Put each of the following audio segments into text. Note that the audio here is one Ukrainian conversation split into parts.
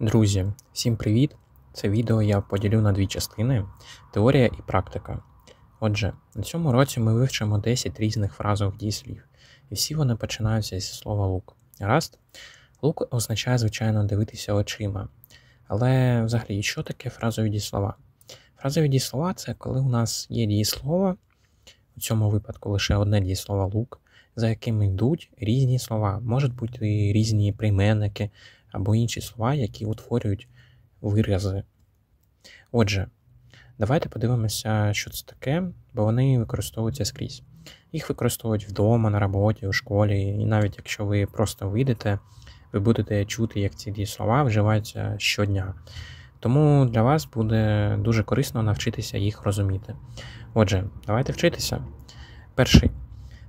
Друзі, всім привіт! Це відео я поділю на дві частини теорія і практика. Отже, на цьому році ми вивчимо 10 різних фразових дієслів, і всі вони починаються зі слова лук. Раз, лук означає, звичайно, дивитися очима. Але взагалі, що таке фразові дієслова? Фразові дієслова це коли у нас є дієслово, у цьому випадку лише одне дієслово лук, за яким йдуть різні слова, можуть бути різні прийменники або інші слова, які утворюють вирази. Отже, давайте подивимося, що це таке, бо вони використовуються скрізь. Їх використовують вдома, на роботі, у школі, і навіть якщо ви просто вийдете, ви будете чути, як ці слова вживаються щодня. Тому для вас буде дуже корисно навчитися їх розуміти. Отже, давайте вчитися. Перший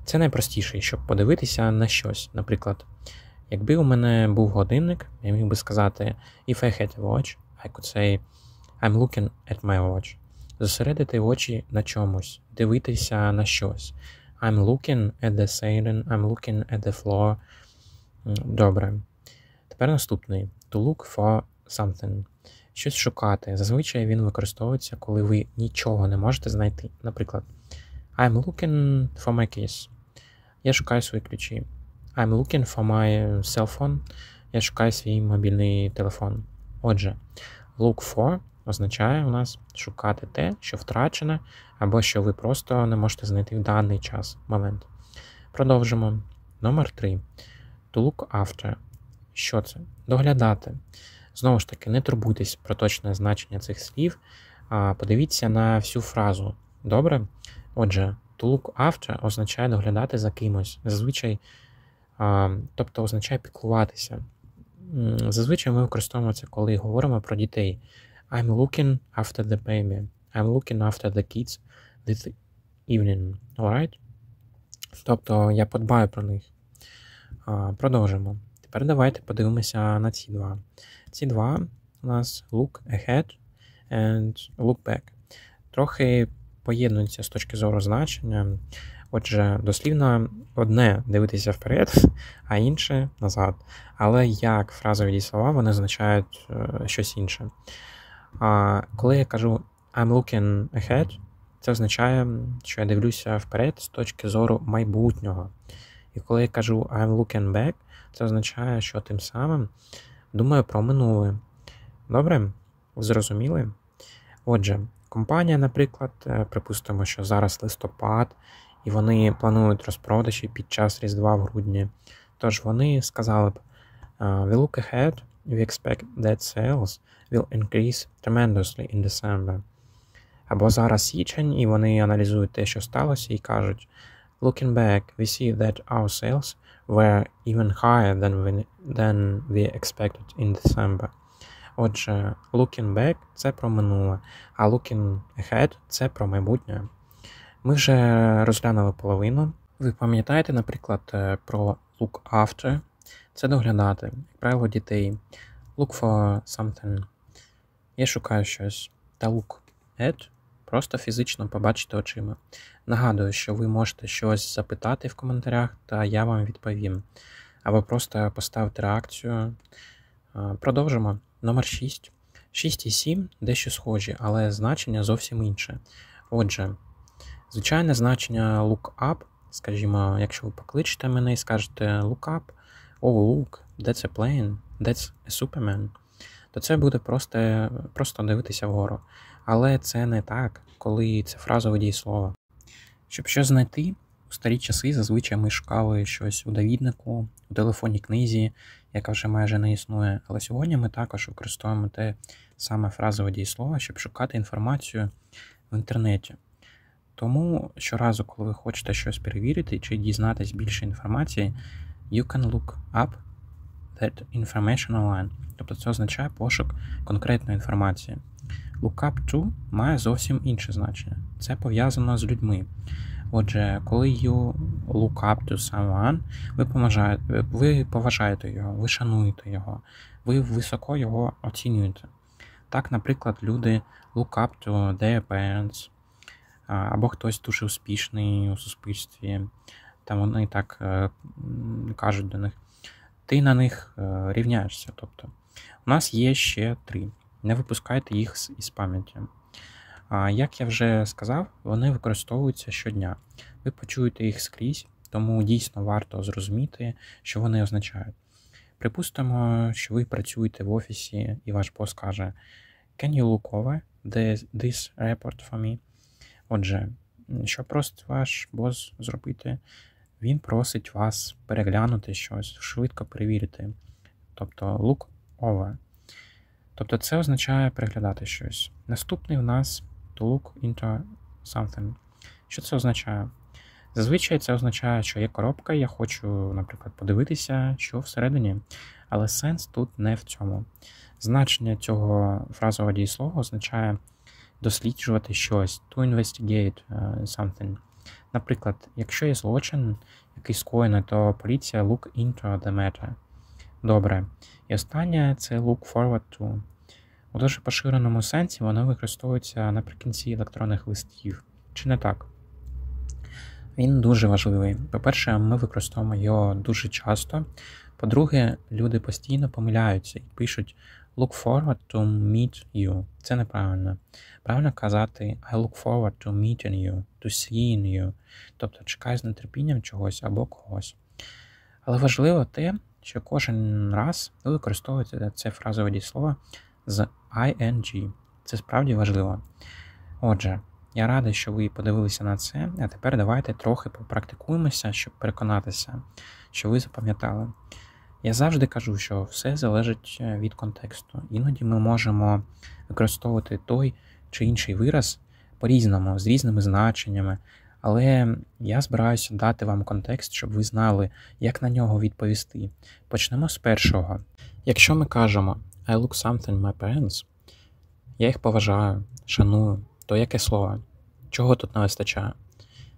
це найпростіший, щоб подивитися на щось. Наприклад, Якби у мене був годинник, я міг би сказати, if I had a watch, I could say I'm looking at my watch. Зосередити очі на чомусь, дивитися на щось. I'm looking at the ceiling, I'm looking at the floor. Добре. Тепер наступний: to look for something. Щось шукати. Зазвичай він використовується, коли ви нічого не можете знайти. Наприклад, I'm looking for my keys. Я шукаю свої ключі. I'm looking for my cell phone. Я шукаю свій мобільний телефон. Отже, look for означає у нас шукати те, що втрачене, або що ви просто не можете знайти в даний час момент. Продовжимо. Номер 3. To look after. Що це? Доглядати. Знову ж таки, не турбуйтесь про точне значення цих слів, а подивіться на всю фразу. Добре? Отже, to look after означає доглядати за кимось. Зазвичай тобто означає піклуватися. Зазвичай ми використовуємо це, коли говоримо про дітей. I'm looking after the baby. I'm looking after the kids this evening. Alright? Тобто я подбаю про них. Продовжимо. Тепер давайте подивимося на ці два. Ці два у нас look ahead and look back. Трохи поєднуються з точки зору значення, Отже, дослівно одне дивитися вперед, а інше назад. Але як фразові дієслова, вони означають е, щось інше. А Коли я кажу I'm looking ahead, це означає, що я дивлюся вперед з точки зору майбутнього. І коли я кажу I'm looking back, це означає, що тим самим думаю про минуле. Добре? Зрозуміли? Отже, компанія, наприклад, е, припустимо, що зараз листопад і вони планують розпродажі під час Різдва в грудні. Тож вони сказали б: We look ahead, we expect that sales will increase tremendously in December. Або зараз січень, і вони аналізують те, що сталося, і кажуть: Looking back, we see that our sales were even higher than we, than we expected in December. Отже, looking back це про минуле, а looking ahead це про майбутнє. Ми вже розглянули половину. Ви пам'ятаєте, наприклад, е, про look after. Це доглядати, як правило, дітей. Look for something. Я шукаю щось. Та look at. Просто фізично побачити очима. Нагадую, що ви можете щось запитати в коментарях, та я вам відповім. Або просто поставити реакцію. Е, продовжимо. Номер 6. 6 і 7 дещо схожі, але значення зовсім інше. Отже, Звичайне значення look up, скажімо, якщо ви покличете мене і скажете Look Up, oh look, that's a plane, that's a superman, то це буде просто просто дивитися вгору. Але це не так, коли це фразове дієслово. Щоб щось знайти, у старі часи зазвичай ми шукали щось у довіднику, у телефонній книзі, яка вже майже не існує. Але сьогодні ми також використовуємо те саме фразове дієслово, щоб шукати інформацію в інтернеті. Тому щоразу, коли ви хочете щось перевірити чи дізнатись більше інформації, you can look up that information online. Тобто це означає пошук конкретної інформації. Look up to має зовсім інше значення. Це пов'язано з людьми. Отже, коли you look up to someone, ви поважаєте, ви поважаєте його, ви шануєте його, ви високо його оцінюєте. Так, наприклад, люди look up to their parents, або хтось дуже успішний у суспільстві. Там вони так е, кажуть до них, ти на них е, рівняєшся. Тобто, у нас є ще три. Не випускайте їх із пам'яті. Як я вже сказав, вони використовуються щодня. Ви почуєте їх скрізь, тому дійсно варто зрозуміти, що вони означають. Припустимо, що ви працюєте в офісі, і ваш бос каже: Can you look over this report for me? Отже, що просить ваш бос зробити, він просить вас переглянути щось, швидко перевірити. Тобто look over. Тобто це означає переглядати щось. Наступний в нас to look into something. Що це означає? Зазвичай це означає, що є коробка, я хочу, наприклад, подивитися, що всередині, але сенс тут не в цьому. Значення цього фразового дієслова означає досліджувати щось, to investigate е, something. Наприклад, якщо є злочин, який скоєно, то поліція look into the matter. Добре. І останнє це look forward to. У дуже поширеному сенсі воно використовується наприкінці електронних листів. Чи не так? Він дуже важливий. По-перше, ми використовуємо його дуже часто. По-друге, люди постійно помиляються і пишуть Look forward to meet you. Це неправильно. Правильно казати I look forward to meeting you, to seeing you. Тобто чекаю з нетерпінням чогось або когось. Але важливо те, що кожен раз ви використовуєте це фразове дієслово з ing. Це справді важливо. Отже, я радий, що ви подивилися на це, а тепер давайте трохи попрактикуємося, щоб переконатися, що ви запам'ятали. Я завжди кажу, що все залежить е, від контексту. Іноді ми можемо використовувати той чи інший вираз по-різному, з різними значеннями. Але я збираюся дати вам контекст, щоб ви знали, як на нього відповісти. Почнемо з першого. Якщо ми кажемо I look something my parents, я їх поважаю, шаную, то яке слово? Чого тут не вистачає?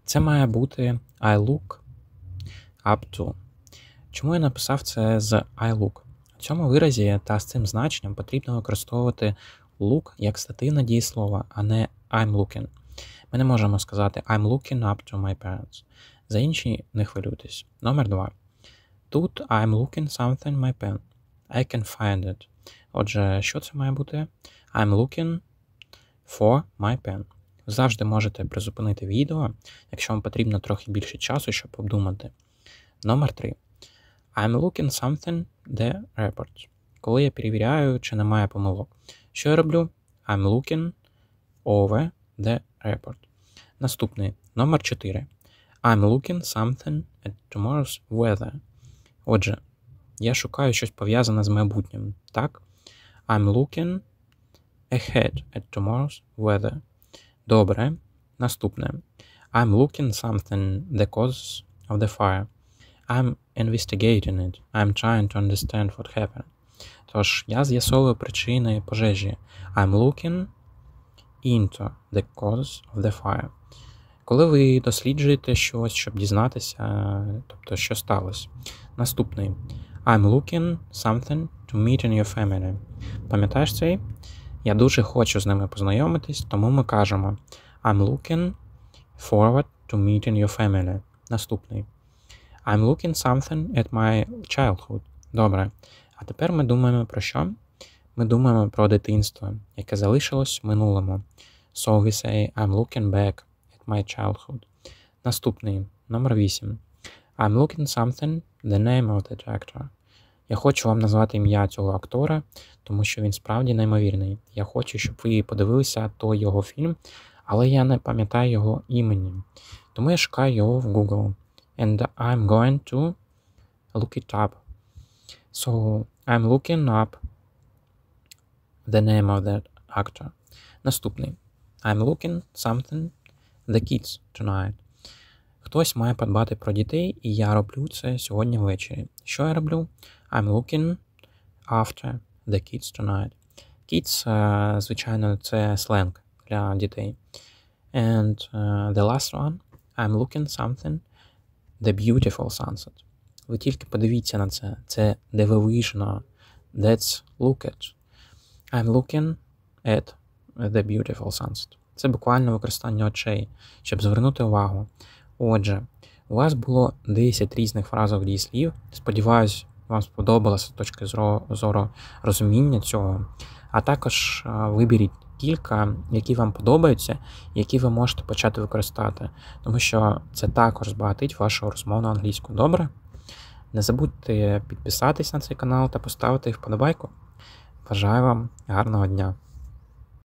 Це має бути I look up to. Чому я написав це з I look? В цьому виразі та з цим значенням потрібно використовувати look як стативне дієслово, а не I'm looking. Ми не можемо сказати I'm looking up to my parents. За інші не хвилюйтесь. Номер два. Тут I'm looking something my pen. I can find it. Отже, що це має бути? I'm looking for my pen. завжди можете призупинити відео, якщо вам потрібно трохи більше часу, щоб обдумати. Номер 3. I'm looking something the report. Коли я перевіряю, чи немає помилок. Що я роблю? I'm looking over the report. Наступний номер 4. I'm looking something at tomorrow's weather. Отже, я шукаю щось пов'язане з майбутнім. Так? I'm looking ahead at tomorrow's weather. Добре. Наступне. I'm looking something the cause of the fire. I'm investigating it. I'm trying to understand what happened. Тож, я з'ясовую причини пожежі. I'm looking into the cause of the fire. Коли ви досліджуєте щось, щоб дізнатися, тобто, що сталося. Наступний. I'm looking something to meet in your family. Пам'ятаєш цей? Я дуже хочу з ними познайомитись, тому ми кажемо I'm looking forward to meeting your family. Наступний. I'm looking something at my childhood. Добре. А тепер ми думаємо про що? Ми думаємо про дитинство, яке залишилось в минулому. So we say I'm looking back at my childhood. Наступний номер 8. I'm looking something, the name of the actor. Я хочу вам назвати ім'я цього актора, тому що він справді неймовірний. Я хочу, щоб ви подивилися той його фільм, але я не пам'ятаю його імені. Тому я шукаю його в Google. and I'm going to look it up. So I'm looking up the name of that actor. Наступний. I'm looking something the kids tonight. Хтось має подбати про дітей, і я роблю це сьогодні ввечері. Що я роблю? I'm looking after the kids tonight. Kids, звичайно, це сленг для дітей. And the last one. I'm looking something The Beautiful Sunset. Ви тільки подивіться на це. Це дивовижно. That's look at. I'm looking at the beautiful sunset. Це буквально використання очей, щоб звернути увагу. Отже, у вас було 10 різних фразових дієслів. Сподіваюсь, вам сподобалося з точки зору розуміння цього. А також виберіть кілька, які вам подобаються, які ви можете почати використати, тому що це також збагатить вашу розмовну англійську. Добре? Не забудьте підписатись на цей канал та поставити вподобайку. Бажаю вам гарного дня!